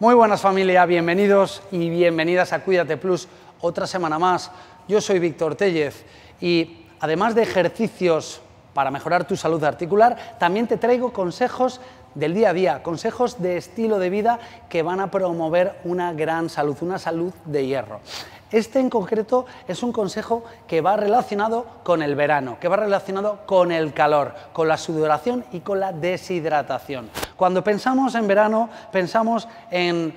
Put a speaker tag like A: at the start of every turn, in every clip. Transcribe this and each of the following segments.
A: Muy buenas familia, bienvenidos y bienvenidas a Cuídate Plus otra semana más. Yo soy Víctor Tellez y además de ejercicios para mejorar tu salud articular, también te traigo consejos del día a día, consejos de estilo de vida que van a promover una gran salud, una salud de hierro. Este en concreto es un consejo que va relacionado con el verano, que va relacionado con el calor, con la sudoración y con la deshidratación. Cuando pensamos en verano, pensamos en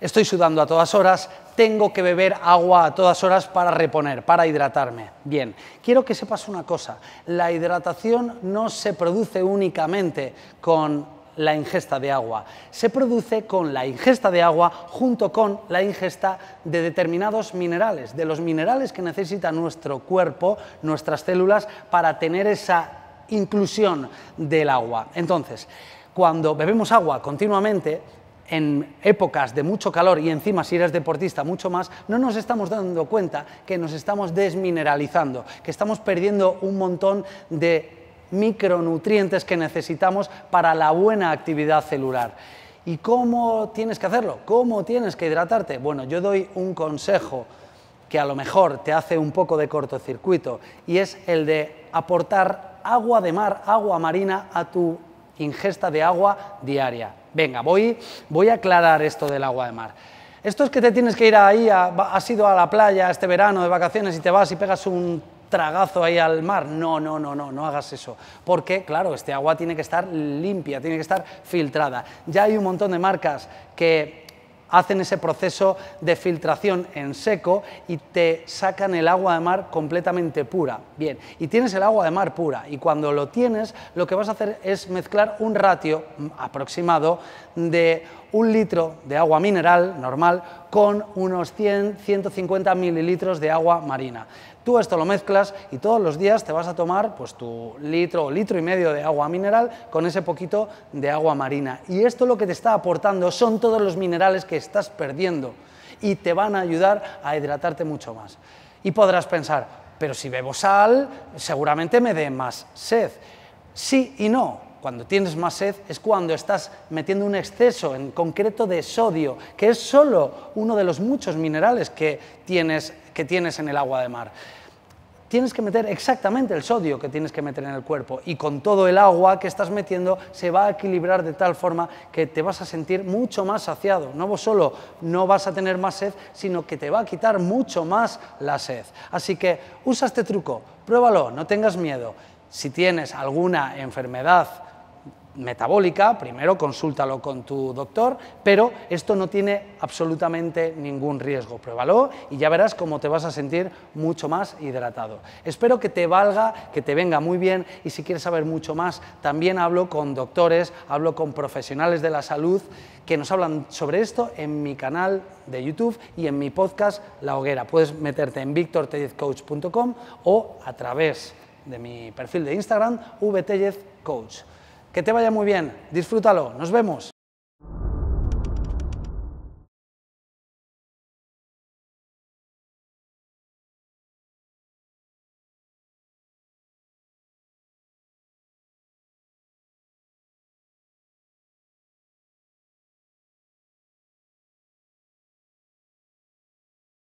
A: estoy sudando a todas horas, tengo que beber agua a todas horas para reponer, para hidratarme. Bien, quiero que sepas una cosa, la hidratación no se produce únicamente con la ingesta de agua. Se produce con la ingesta de agua junto con la ingesta de determinados minerales, de los minerales que necesita nuestro cuerpo, nuestras células, para tener esa inclusión del agua. Entonces, cuando bebemos agua continuamente, en épocas de mucho calor y encima si eres deportista mucho más, no nos estamos dando cuenta que nos estamos desmineralizando, que estamos perdiendo un montón de micronutrientes que necesitamos para la buena actividad celular. ¿Y cómo tienes que hacerlo? ¿Cómo tienes que hidratarte? Bueno, yo doy un consejo que a lo mejor te hace un poco de cortocircuito y es el de aportar agua de mar, agua marina a tu ingesta de agua diaria. Venga, voy, voy a aclarar esto del agua de mar. Esto es que te tienes que ir ahí, has ido a la playa este verano de vacaciones y te vas y pegas un tragazo ahí al mar. No, no, no, no, no hagas eso. Porque, claro, este agua tiene que estar limpia, tiene que estar filtrada. Ya hay un montón de marcas que hacen ese proceso de filtración en seco y te sacan el agua de mar completamente pura. Bien, y tienes el agua de mar pura y cuando lo tienes lo que vas a hacer es mezclar un ratio aproximado de un litro de agua mineral normal con unos 100, 150 mililitros de agua marina. Tú esto lo mezclas y todos los días te vas a tomar pues, tu litro o litro y medio de agua mineral con ese poquito de agua marina. Y esto lo que te está aportando son todos los minerales que estás perdiendo y te van a ayudar a hidratarte mucho más. Y podrás pensar, pero si bebo sal, seguramente me dé más sed. Sí y no cuando tienes más sed es cuando estás metiendo un exceso en concreto de sodio, que es solo uno de los muchos minerales que tienes, en el agua de mar. Tienes que meter exactamente el sodio que tienes que meter en el cuerpo y con todo el agua que estás metiendo se va a equilibrar de tal forma que te vas a sentir mucho más saciado. No solo no vas a tener más sed, sino que te va a quitar mucho más la sed. Así que usa este truco, pruébalo, no tengas miedo. Si tienes alguna enfermedad metabólica, primero consúltalo con tu doctor, pero esto no tiene absolutamente ningún riesgo. Pruébalo y ya verás cómo te vas a sentir mucho más hidratado. Espero que te valga, que te venga muy bien y si quieres saber mucho más, también hablo con doctores, hablo con profesionales de la salud que nos hablan sobre esto en mi canal de YouTube y en mi podcast La Hoguera. Puedes meterte en victortellezcoach.com o a través de mi perfil de Instagram, vtellezcoach. Que te vaya muy bien, disfrútalo, nos vemos.